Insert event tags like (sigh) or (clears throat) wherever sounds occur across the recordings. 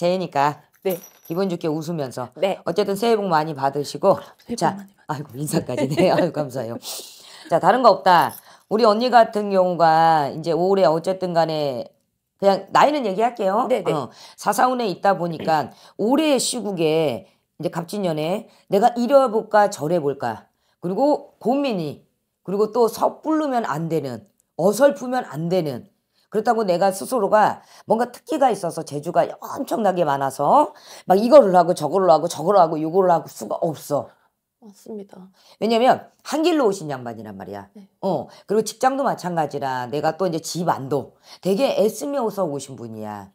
새해니까 네. 기분 좋게 웃으면서 네. 어쨌든 새해 복 많이 받으시고 복 자, 많이 아이고 인사까지네. 아유 감사해요. 자, 다른 거 없다. 우리 언니 같은 경우가 이제 올해 어쨌든 간에 그냥 나이는 얘기할게요. 네네. 네. 어, 사사운에 있다 보니까 올해 시국에 이제 갑진년에 내가 이래볼까 저래볼까 그리고 고민이 그리고 또 섣부르면 안 되는 어설프면 안 되는 그렇다고 내가 스스로가 뭔가 특기가 있어서 재주가 엄청나게 많아서 막 이거를 하고 저거를 하고 저거를 하고 이거를 하고 수가 없어. 맞습니다. 왜냐면 한길로 오신 양반이란 말이야. 네. 어 그리고 직장도 마찬가지라 내가 또 이제 집 안도 되게 애쓰면서 오신 분이야.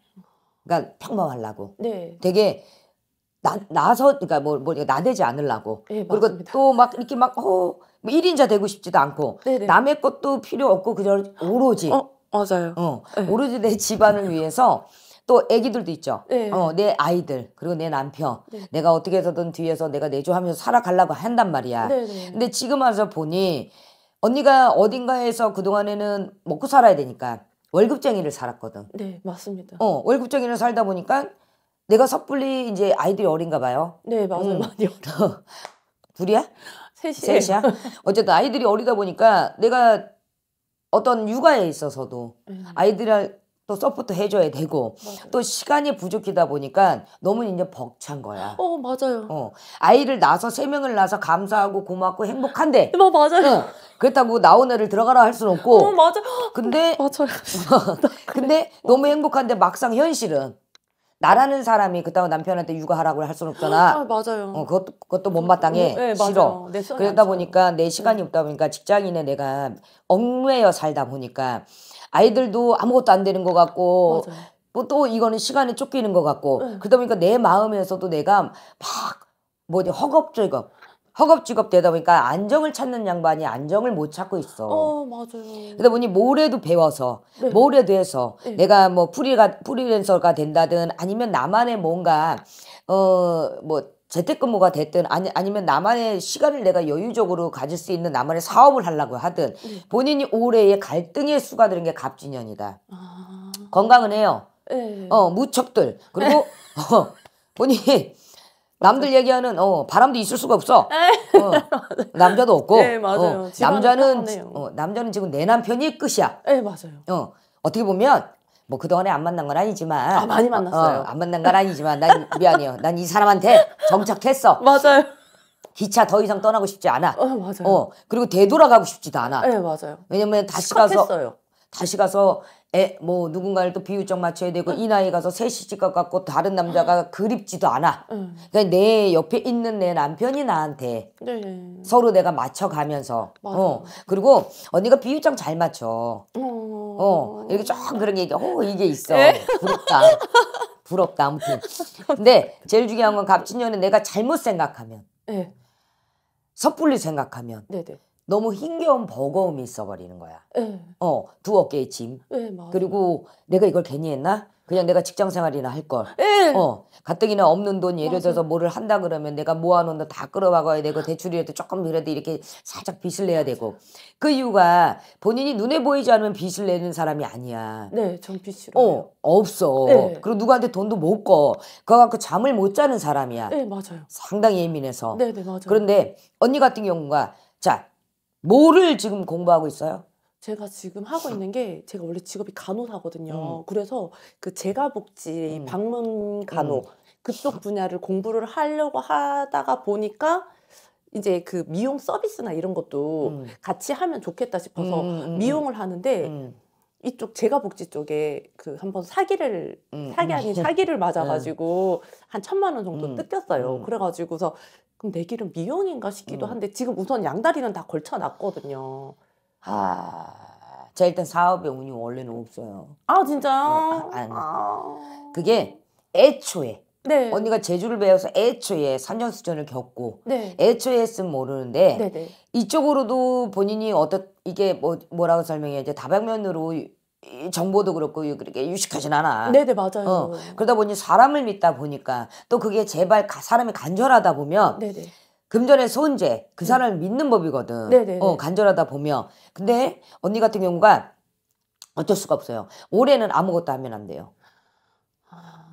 그러니까 평범하려고. 네. 되게 나, 나서 그러니까 뭐, 뭐 나대지 않으려고. 네, 그리고 또 막 이렇게 막 어, 뭐 1인자 되고 싶지도 않고 네네. 네. 남의 것도 필요 없고 그저 오로지 어, 맞아요. 어. 네. 오로지 내 집안을 위해서 또 애기들도 있죠. 네. 어, 내 아이들 그리고 내 남편 네. 내가 어떻게 해서든 뒤에서 내가 내조하면서 살아가려고 한단 말이야. 네, 네, 근데 지금 와서 보니 언니가 어딘가에서 그동안에는 먹고 살아야 되니까 월급쟁이를 살았거든. 네, 맞습니다. 어, 월급쟁이를 살다 보니까 내가 섣불리 이제 아이들이 어린가 봐요. 네, 맞아요. 음. 많이 어려. (laughs) 둘이야? 셋이야. 셋이야. 어쨌든 아이들이 어리다 보니까 내가 어떤 육아에 있어서도 음. 아이들을 또 서포트 해줘야 되고 맞아요. 또 시간이 부족하다 보니까 너무 이제 벅찬 거야. 어 맞아요. 어 아이를 낳아서 세 명을 낳아서 감사하고 고맙고 행복한데. (laughs) 뭐 맞아요. 응. 어, 그렇다고 나온 애를 들어가라 할 수는 없고. 어 맞아. 근데 (laughs) 맞아요. (laughs) 근데 너무 행복한데 막상 현실은 나라는 사람이 그따위 남편한테 육아하라고 할 수는 없잖아. 아, 맞아요. 어, 그것도, 그것도 못마땅해. 음, 네, 싫어. 그러다 보니까 내 시간이 음. 없다 보니까 직장인에 내가 얽매여 살다 보니까 아이들도 아무것도 안 되는 것 같고 뭐또 이거는 시간에 쫓기는 것 같고 네. 그러다 보니까 내 마음에서도 내가 막 뭐지 허겁절겁 허겁지겁 되다 보니까 안정을 찾는 양반이 안정을 못 찾고 있어. 어, 맞아요. 그러다 보니 뭐래도 배워서, 네. 뭐래도 해서, 네. 내가 뭐 프리가, 프리랜서가 된다든 아니면 나만의 뭔가, 어, 뭐, 재택근무가 됐든 아니, 아니면 나만의 시간을 내가 여유적으로 가질 수 있는 나만의 사업을 하려고 하든 네. 본인이 올해의 갈등의 수가 되는 게 갑진년이다. 아... 건강은 해요. 네. 어 무척들 그리고 네. 어, 본인 남들 얘기하는 어 바람도 있을 수가 없어. 아, (laughs) 어, 남자도 없고. 네 맞아요. 어, 남자는 어, 남자는 지금 내 남편이 끝이야. 네 맞아요. 어 어떻게 보면 뭐 그동안에 안 만난 건 아니지만 아 많이 만났어요. 어, 안 만난 건 아니지만 난 (laughs) 미안해요. 난 이 사람한테 정착했어. 맞아요. 기차 더 이상 떠나고 싶지 않아. 어, 맞아요. 어, 그리고 되돌아가고 싶지도 않아. 네, 맞아요. 왜냐면 다시 시컷했어요. 가서 다시 가서 에, 뭐 누군가를 또 비유적 맞춰야 되고 응. 이 나이 가서 새 시집가 갖고 다른 남자가 응. 그립지도 않아. 응. 그러니까 내 옆에 있는 내 남편이 나한테 네 서로 내가 맞춰가면서 맞아. 어 그리고 언니가 비유적 잘 맞춰. 어, 어 이렇게 쫙 그런 얘기 게어 이게 있어 에? 네. 부럽다. 부럽다 아무튼. 근데 제일 중요한 건 갑진년은 내가 잘못 생각하면. 네. 섣불리 생각하면. 네네. 네. 너무 힘겨운 버거움이 있어버리는 거야. 네. 어, 두 어깨의 짐. 네, 예, 맞아. 그리고 내가 이걸 괜히 했나? 그냥 내가 직장 생활이나 할 걸. 네. 어, 가뜩이나 없는 돈 예를 들어서 뭐를 한다 그러면 내가 모아놓은 돈다끌어와가야 되고 아. 대출이라도 조금 그래도 이렇게 살짝 빚을 내야 되고 그 이유가 본인이 눈에 보이지 않으면 빚을 내는 사람이 아니야. 네, 전 빚이 어, 없어. 네. 그리고 누구한테 돈도 못 꺼. 그거 갖고 잠을 못 자는 사람이야. 네, 맞아요. 상당히 예민해서. 네, 네, 맞아요. 그런데 언니 같은 경우가 자 뭐를 지금 공부하고 있어요? 제가 지금 하고 있는 게 제가 원래 직업이 간호사거든요. 음. 그래서 그 재가복지 음. 방문 간호 음. 그쪽 분야를 공부를 하려고 하다가 보니까 이제 그 미용 서비스나 이런 것도 음. 같이 하면 좋겠다 싶어서 음, 미용을 하는데 이쪽 제가 복지 쪽에 그한번 사기를 음, 음, 사기 아닌 사기를 맞아가지고 음. 한 천만 원 정도 음. 뜯겼어요. 음. 그래가지고서 그럼 내 길은 미용인가 싶기도 음. 한데 지금 우선 양다리는 다 걸쳐놨거든요. 아, 제 일단 사업의 운이 원래는 없어요. 아진짜 어, 아, 아, 아. 그게 애초에 네. 언니가 제주를 배워서 애초에 산전수전을 겪고 네. 애초에 했으면 모르는데 네네. 네. 이쪽으로도 본인이 어떤 이게 뭐 뭐라고 설명해야 돼 다방면으로 정보도 그렇고 그렇게 유식하진 않아. 네네 맞아요. 어, 그러다 보니 사람을 믿다 보니까 또 그게 제발 사람이 간절하다 보면 네네. 금전의 소은그 네. 사람을 네. 믿는 법이거든. 네네. 어 간절하다 보면 근데 언니 같은 경우가 어쩔 수가 없어요. 올해는 아무것도 하면 안 돼요. 아.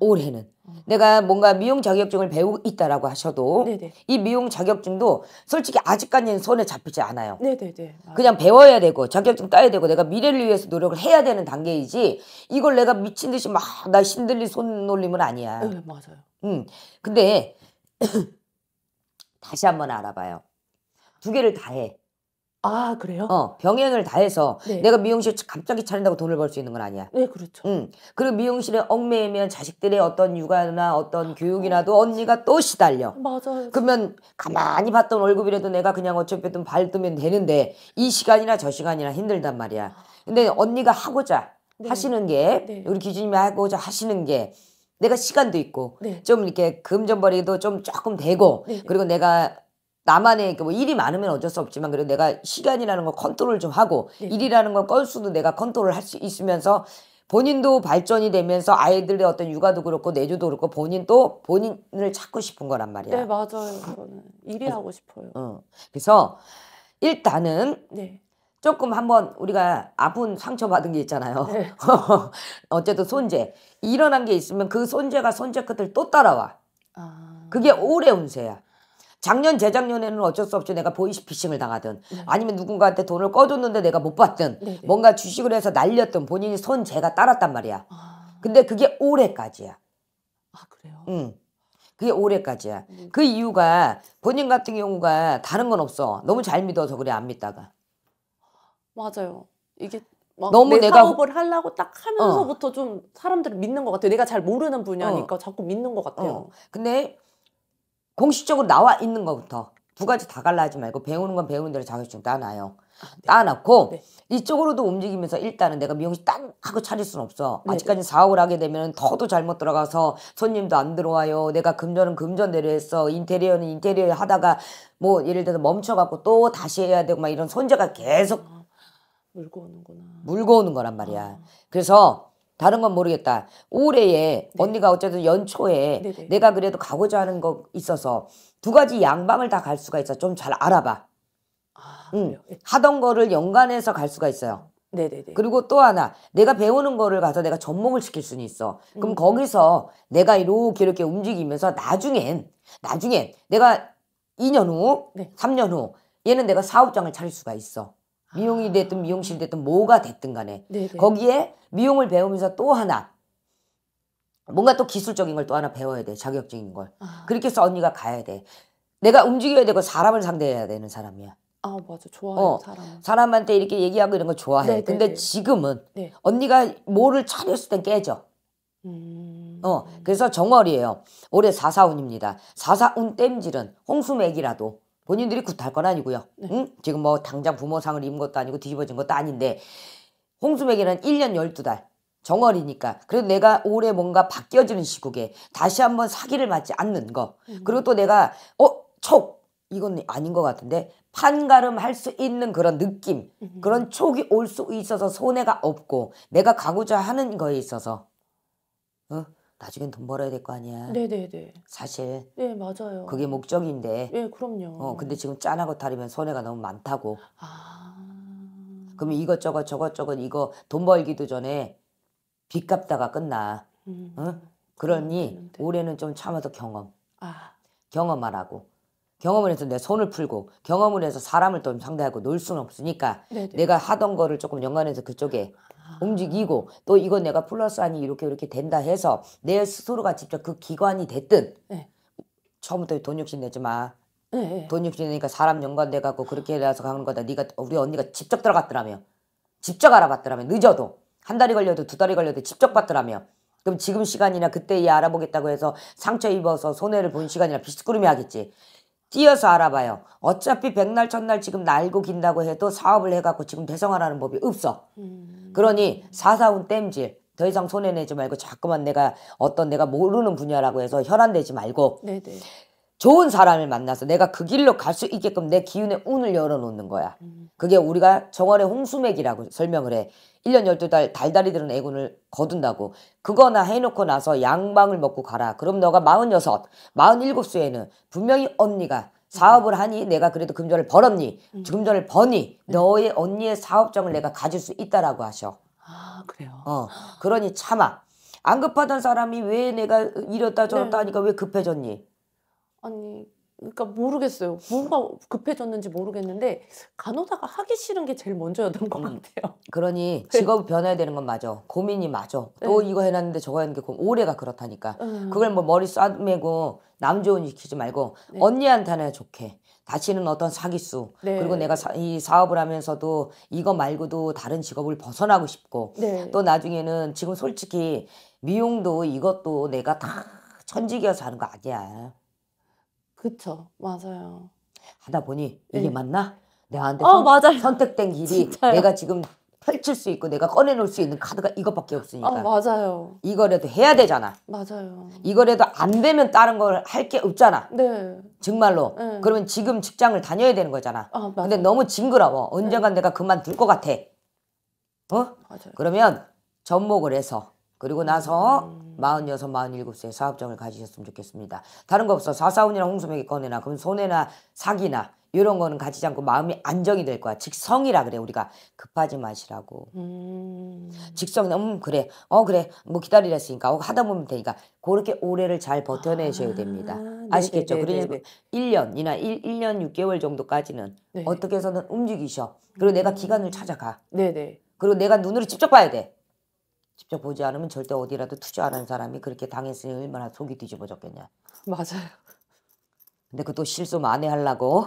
올해는 내가 뭔가 미용 자격증을 배우고 있다라고 하셔도 네네. 이 미용 자격증도 솔직히 아직까지는 손에 잡히지 않아요. 네네네. 아. 그냥 배워야 되고 자격증 따야 되고 내가 미래를 위해서 노력을 해야 되는 단계이지 이걸 내가 미친 듯이 막 나 신들린 손놀림은 아니야. 네 맞아요. 음 근데 (clears throat) 다시 한번 알아봐요. 두 개를 다 해. 아 그래요? 어 병행을 다 해서 네. 내가 미용실 갑자기 차린다고 돈을 벌 수 있는 건 아니야. 네 그렇죠. 음 그리고 미용실에 얽매이면 자식들의 어떤 육아나 어떤 아, 교육이라도 언니가 또 시달려. 맞아요. 그러면 가만히 봤던 월급이라도 내가 그냥 어차피든 발뜨면 되는데 이 시간이나 저 시간이나 힘들단 말이야. 아. 근데 언니가 하고자 네. 하시는 게 네. 우리 기준님이 하고자 하시는 게 내가 시간도 있고 네. 좀 이렇게 금전벌이도 좀 조금 되고 네. 그리고 내가 나만의 그 뭐 일이 많으면 어쩔 수 없지만 그래도 내가 시간이라는 걸 컨트롤 좀 하고 네. 일이라는 건 건수도 내가 컨트롤 할 수 있으면서 본인도 발전이 되면서 아이들의 어떤 육아도 그렇고 내조도 그렇고 본인 도 본인을 찾고 싶은 거란 말이야. 네 맞아요. 그는 일이 하고 싶어요. 어. 그래서 일단은 네. 조금 한번 우리가 아픈 상처 받은 게 있잖아요. 네. (laughs) 어쨌든 손재 일어난 게 있으면 그 손재가 손재 끝을 또 따라와. 아... 그게 오래 운세야. 작년 재작년에는 어쩔 수 없이 내가 보이스피싱을 당하든 네. 아니면 누군가한테 돈을 꺼줬는데 내가 못 받든 네, 네. 뭔가 주식을 해서 날렸든 본인이 손 제가 따랐단 말이야. 아... 근데 그게 올해까지야. 아 그래요? 응. 그게 올해까지야. 음. 그 이유가 본인 같은 경우가 다른 건 없어. 너무 잘 믿어서 그래 안 믿다가. 맞아요. 이게 너무 내 내가 사업을 하려고 딱 하면서부터 어. 좀 사람들을 믿는 것 같아요. 내가 잘 모르는 분야니까 어. 자꾸 믿는 것 같아요. 어. 근데 공식적으로 나와 있는 것부터 두 가지 다 갈라 하지 말고 배우는 건 배우는 대로 자격증 따놔요. 아, 네. 따놓고 네. 이쪽으로도 움직이면서 일단은 내가 미용실 딱 하고 차릴 수는 없어. 네. 아직까지 사업을 하게 되면 더도 잘못 들어가서 손님도 안 들어와요. 내가 금전은 금전대로 했어. 인테리어는 인테리어 하다가 뭐 예를 들어서 멈춰갖고 또 다시 해야 되고 막 이런 손재가 계속 아, 물고 오는구나. 물고 오는 거란 말이야. 아. 그래서 다른 건 모르겠다. 올해에 네. 언니가 어쨌든 연초에 네네. 내가 그래도 가고자 하는 거 있어서 두 가지 양방을 다 갈 수가 있어. 좀 잘 알아봐. 아, 응. 예. 하던 거를 연관해서 갈 수가 있어요. 네네네. 그리고 또 하나 내가 배우는 거를 가서 내가 접목을 시킬 수는 있어. 그럼 음. 거기서 내가 이렇게 이렇게 움직이면서 나중엔 나중엔 내가 2년 후, 네. 3년 후 얘는 내가 사업장을 차릴 수가 있어. 미용이 됐든 미용실이 됐든 뭐가 됐든 간에 네네. 네. 거기에 미용을 배우면서 또 하나 뭔가 또 기술적인 걸 또 하나 배워야 돼자격적인걸 아. 그렇게 해서 언니가 가야 돼 내가 움직여야 되고 사람을 상대해야 되는 사람이야 아 맞아 좋아해 어, 사람 사람한테 이렇게 얘기하고 이런 걸 좋아해 네네 네, 근데 네. 지금은 네. 언니가 뭐를 차렸을 땐 깨져 음... 어 그래서 정월이에요 올해 사사운입니다 사사운 땜질은 홍수맥이라도 본인들이 굿할 건 아니고요. 네. 응? 지금 뭐 당장 부모상을 입은 것도 아니고 뒤집어진 것도 아닌데 홍수맥이는 1년 12달 정월이니까 그래도 내가 올해 뭔가 바뀌어지는 시국에 다시 한번 사기를 맞지 않는 거 음. 그리고 또 내가 어? 촉! 이건 아닌 것 같은데 판가름할 수 있는 그런 느낌 음. 그런 촉이 올 수 있어서 손해가 없고 내가 가고자 하는 거에 있어서 어? 나중엔 돈 벌어야 될 거 아니야. 네네네. 사실. 네 맞아요. 그게 목적인데. 네 그럼요. 어 근데 지금 짠하고 다리면 손해가 너무 많다고. 아. 그러면 이것저것 저것저것 이거 돈 벌기도 전에 빚 갚다가 끝나. 음. 응? 그러니 그 올해는 좀 참아서 경험. 아. 경험하라고. 경험을 해서 내 손을 풀고 경험을 해서 사람을 또 상대하고 놀 수는 없으니까 네네. 내가 하던 거를 조금 연관해서 그쪽에 움직이고 또 이건 내가 플러스 아니 이렇게 이렇게 된다 해서 내 스스로가 직접 그 기관이 됐든 네. 처음부터 돈 욕심 내지 마. 네. 돈 욕심 내니까 사람 연관돼 갖고 그렇게 해서 가는 거다. 네가 우리 언니가 직접 들어갔더라며. 직접 알아봤더라며. 늦어도 한 달이 걸려도 두 달이 걸려도 직접 봤더라며. 그럼 지금 시간이나 그때 이 알아보겠다고 해서 상처 입어서 손해를 본 시간이나 비스꾸름이 하겠지. 뛰어서 알아봐요. 어차피 백날 첫날 지금 날고 긴다고 해도 사업을 해갖고 지금 대성하라는 법이 없어. 음. 그러니 사사운 땜질. 더 이상 손해내지 말고 자꾸만 내가 어떤 내가 모르는 분야라고 해서 혈안되지 말고 네네. 좋은 사람을 만나서 내가 그 길로 갈 수 있게끔 내 기운의 운을 열어놓는 거야. 그게 우리가 정월의 홍수맥이라고 설명을 해. 1년 12달 달달이 들은 애군을 거둔다고. 그거나 해놓고 나서 양방을 먹고 가라. 그럼 너가 46, 47수에는 분명히 언니가 사업을 하니 내가 그래도 금전을 벌었니 음. 금전을 버니 음. 너의 언니의 사업장을 내가 가질 수 있다라고 하셔. 아 그래요. 어 그러니 참아. 안 급하던 사람이 왜 내가 이렇다 저렇다 네. 하니까 왜 급해졌니? 아니 그러니까 모르겠어요. 뭔가 급해졌는지 모르겠는데 간호사가 하기 싫은 게 제일 먼저였던 것 음. 같아요. 그러니 네. 직업이 변해야 되는 건 맞아. 고민이 맞아. 또 네. 이거 해놨는데 저거 해 했는데 올해가 그렇다니까. 음. 그걸 뭐 머리 쏴매고 남 좋은 시키지 말고 네. 언니한테는 좋게. 다시는 어떤 사기수 네. 그리고 내가 사, 이 사업을 하면서도 이거 말고도 다른 직업을 벗어나고 싶고 네. 또 나중에는 지금 솔직히 미용도 이것도 내가 다 천직이어서 하는 거 아니야. 그쵸 맞아요. 하다 보니 이게 네. 맞나? 내한테 어, 선, 택된 길이 (laughs) 진짜요. 내가 지금 펼칠 수 있고 내가 꺼내놓을 수 있는 카드가 이것밖에 없으니까. 아, 맞아요. 이거라도 해야 되잖아. 맞아요. 이거라도 안 되면 다른 걸 할 게 없잖아. 네. 정말로. 네. 그러면 지금 직장을 다녀야 되는 거잖아. 아, 맞아요. 근데 너무 징그러워. 언젠간 네. 내가 그만둘 것 같아. 어? 맞아요. 그러면 접목을 해서 그리고 나서 46, 음. 47세에 사업장을 가지셨으면 좋겠습니다. 다른 거 없어. 사사운이나 홍수맥이 꺼내나 그럼 손해나 사기나 이런 거는 가지지 않고 마음이 안정이 될 거야. 직성이라 그래 우리가 급하지 마시라고. 음... 직성 음 그래 어 그래 뭐 기다리랬으니까 어, 하다 보면 되니까 그렇게 오래를잘 버텨내셔야 됩니다. 아, 네, 네, 아시겠죠? 네, 그러니까 1년이나 1, 1년 6개월 정도까지는 네 어떻게 해서든 움직이셔. 그리고 음... 내가 기간을 음. 찾아가. 네네. 그리고 내가 눈으로 직접 봐야 돼. 직접 보지 않으면 절대 어디라도 투자 안한 사람이 그렇게 당했으니 얼마나 속이 뒤집어졌겠냐. 맞아요. 근데 그 또 실수 많이 하려고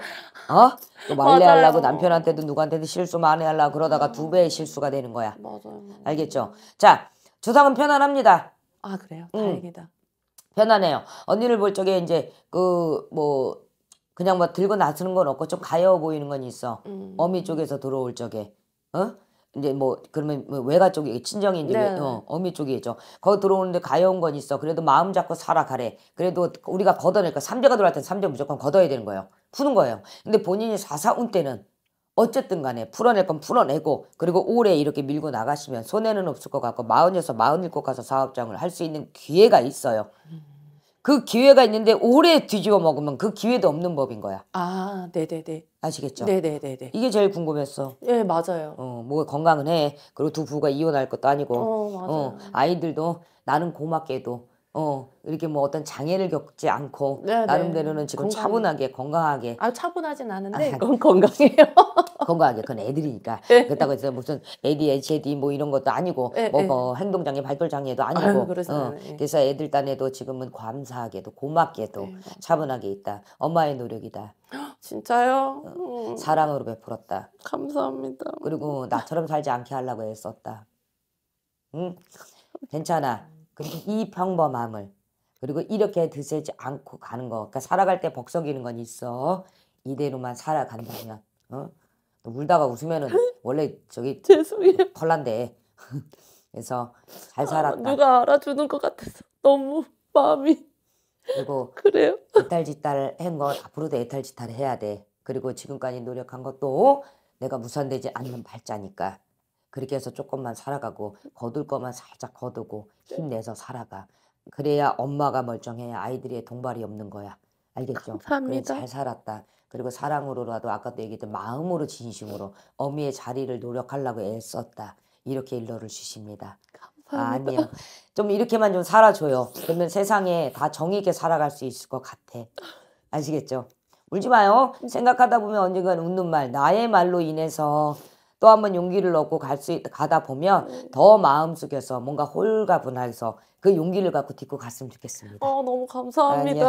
어? 또말래 하려고 남편한테도 누구한테도 실수 많이 하려고 그러다가 두 배의 실수가 되는 거야. 맞아요. 알겠죠? 자, 조상은 편안합니다. 아 그래요? 음. 다행이다. 편안해요. 언니를 볼 적에 이제 그 뭐 그냥 뭐 들고 나서는 건 없고 좀 가여워 보이는 건 있어. 음. 어미 쪽에서 들어올 적에. 어? 이제 뭐 그러면 뭐 외가 쪽이 친정인 이제 네. 어, 어미 쪽이죠. 거기 들어오는데 가여운 건 있어. 그래도 마음 잡고 살아 가래. 그래도 우리가 걷어낼니까 삼재가 들어왔을 때 삼재 무조건 걷어야 되는 거예요. 푸는 거예요. 근데 본인이 사사운 때는 어쨌든 간에 풀어낼 건 풀어내고 그리고 오래 이렇게 밀고 나가시면 손해는 없을 것 같고 마흔여서 마흔일곱 가서 사업장을 할 수 있는 기회가 있어요. 음. 그 기회가 있는데 오래 뒤집어 먹으면 그 기회도 없는 법인 거야. 아, 네네네. 아시겠죠? 네네네 이게 제일 궁금했어. 예, 네, 맞아요. 어, 뭐 건강은 해. 그리고 두 부가 이혼할 것도 아니고. 어, 어 맞아요. 어, 아이들도 나는 고맙게도 어 이렇게 뭐 어떤 장애를 겪지 않고 네, 네. 나름대로는 지금 건강... 차분하게 건강하게 아 차분하진 않은데 아, 건 건강해요 (laughs) 건강하게 그건 애들이니까 네. 그렇다고 해서 무슨 ADHD 뭐 이런 것도 아니고 네. 뭐, 네. 뭐 행동장애 발달장애도 아니고 아유, 어, 네. 그래서 애들 딴에도 지금은 감사하게도 고맙게도 네. 차분하게 있다 엄마의 노력이다 진짜요 어, 음. 사랑으로 베풀었다 감사합니다 그리고 나처럼 살지 않게 하려고 애썼다 응 괜찮아 그이 평범함을 그리고 이렇게 드세지 않고 가는 거. 그러니까 살아갈 때 벅석이는 건 있어. 이대로만 살아간다면. 어? 울다가 웃으면은 (laughs) 원래 저기 죄송해요. 덜난데 (laughs) 그래서 잘 아, 살았다. 아, 누가 알아주는 것 같아서 너무 마음이 그리고 (laughs) 그래요? 애탈짓탈 한건 앞으로도 애탈짓탈 해야 돼. 그리고 지금까지 노력한 것도 내가 무산되지 않는 발자니까. 그렇게 해서 조금만 살아가고 거둘 것만 살짝 거두고 네. 힘내서 살아가. 그래야 엄마가 멀쩡해야 아이들의 동발이 없는 거야. 알겠죠? 감사합니다. 그래 잘 살았다. 그리고 사랑으로라도 아까도 얘기했던 마음으로 진심으로 어미의 자리를 노력하려고 애썼다. 이렇게 일러를 주십니다. 감사합니다. 아, 아니요. 좀 이렇게만 좀 살아줘요. 그러면 세상에 다 정의 있게 살아갈 수 있을 것 같아. 아시겠죠? 울지 마요. 음. 생각하다 보면 언젠간 웃는 말, 나의 말로 인해서 또 한 번 용기를 넣고 갈수 가다 보면 음. 더 마음 속에서 뭔가 홀가분해서그 용기를 갖고 딛고 갔으면 좋겠습니다. 어, 너무 감사합니다. 아니요.